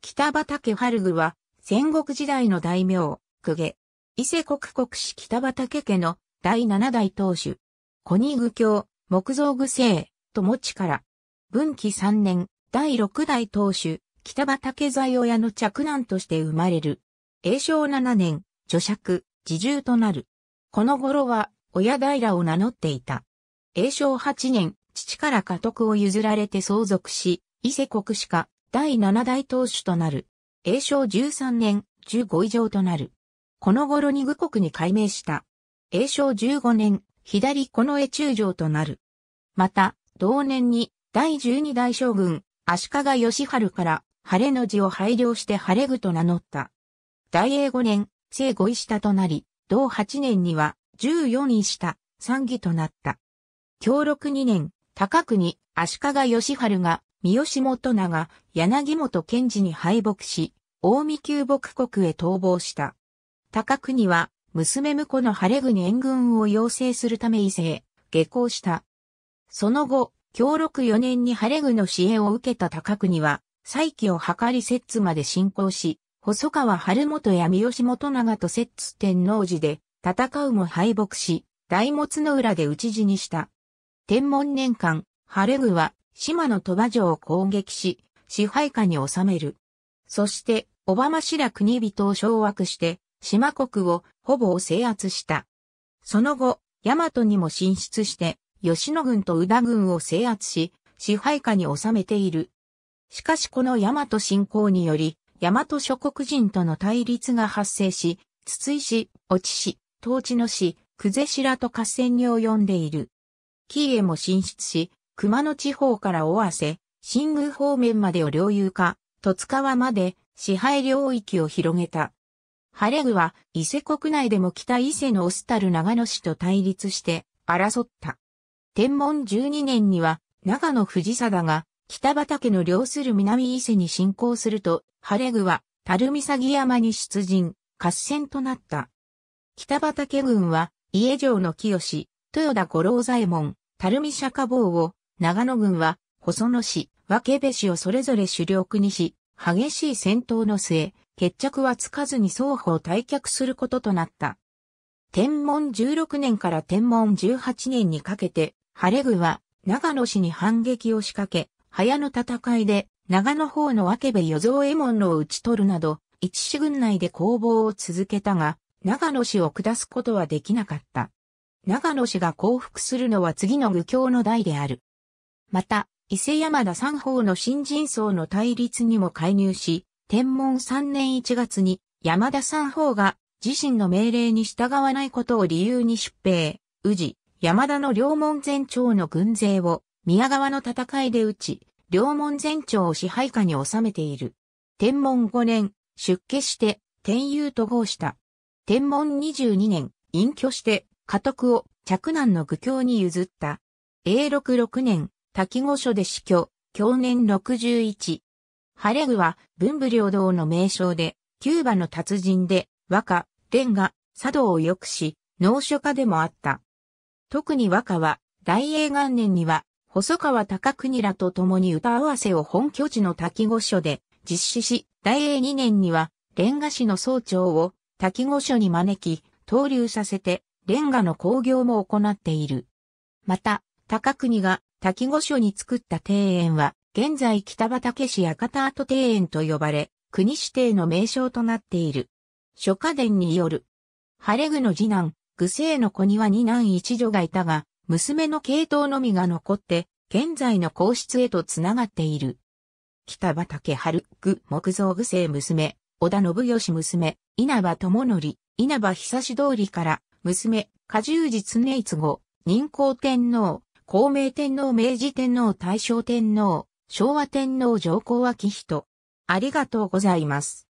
北畠春具は、戦国時代の大名、久家。伊勢国国士北畠家の第七代当主。小荷具教、木造具製、友ら。文紀三年、第六代当主、北畠財親の着男として生まれる。永正七年、女爵、自重となる。この頃は、親平を名乗っていた。永正八年、父から家督を譲られて相続し、伊勢国士家、第七代当主となる。永正十三年、十五以上となる。この頃に愚国に改名した。永正十五年、左近絵中将となる。また、同年に、第十二代将軍、足利義春から、晴れの字を拝領して晴れ具と名乗った。大英五年、聖五位下となり、同八年には、十四位下、三義となった。教禄二年、高国、足利義春が、三好元長、柳本賢治に敗北し、近江旧牧国へ逃亡した。高国は、娘婿の晴れ軍援軍を要請するため伊勢へ、下校した。その後、京六四年に晴れ軍の支援を受けた高国は、再起を図り摂津まで進行し、細川晴元や三好元長と摂津天王寺で戦うも敗北し、大物の裏で討ち死にした。天文年間、晴れ具は島の鳥羽城を攻撃し、支配下に収める。そして、小浜氏ら国人を掌握して、島国をほぼ制圧した。その後、大和にも進出して、吉野軍と宇田軍を制圧し、支配下に収めている。しかしこの大和侵攻により、大和諸国人との対立が発生し、筒井市、落智市、東地の市、久世市らと合戦に及んでいる。紀へも進出し、熊野地方から尾瀬、新宮方面までを領有化、戸塚川まで支配領域を広げた。晴れ具は伊勢国内でも北伊勢のオスタル長野市と対立して争った。天文12年には長野藤貞が北畑の領する南伊勢に侵攻すると、晴れ具は樽岬山に出陣、合戦となった。北畑軍は家城の清、豊田五郎左衛門、垂水釈迦坊を長野軍は、細野市、分部市をそれぞれ主力にし、激しい戦闘の末、決着はつかずに双方退却することとなった。天文16年から天文18年にかけて、晴れ具は長野市に反撃を仕掛け、早の戦いで長野方の分部与蔵衛門を討ち取るなど、一市軍内で攻防を続けたが、長野市を下すことはできなかった。長野氏が降伏するのは次の愚教の代である。また、伊勢山田三方の新人層の対立にも介入し、天文3年1月に山田三方が自身の命令に従わないことを理由に出兵、宇治、山田の両門前町の軍勢を宮川の戦いで打ち、両門前町を支配下に収めている。天文5年、出家して天佑と合した。天文22年、隠居して家督を嫡男の愚教に譲った。永禄6年、滝御所で死去、去年61。ハレグは文武両道の名称で、キューバの達人で、和歌、レンガ、茶道を良くし、農書家でもあった。特に和歌は、大英元年には、細川隆国らと共に歌合わせを本拠地の滝御所で実施し、大英2年には、レンガ市の総長を滝御所に招き、登竜させて、レンガの工業も行っている。また、高国が滝御所に作った庭園は、現在北畠市赤田跡庭園と呼ばれ、国指定の名称となっている。諸家伝による。晴れ具の次男、具星の子には二男一女がいたが、娘の系統のみが残って、現在の皇室へと繋がっている。北畠春具木造具星娘、織田信義娘、稲葉智則、稲葉久志通りから、娘、加重実寧一号、任皇天皇、孔明天皇明治天皇大正天皇、昭和天皇上皇昭人。ありがとうございます。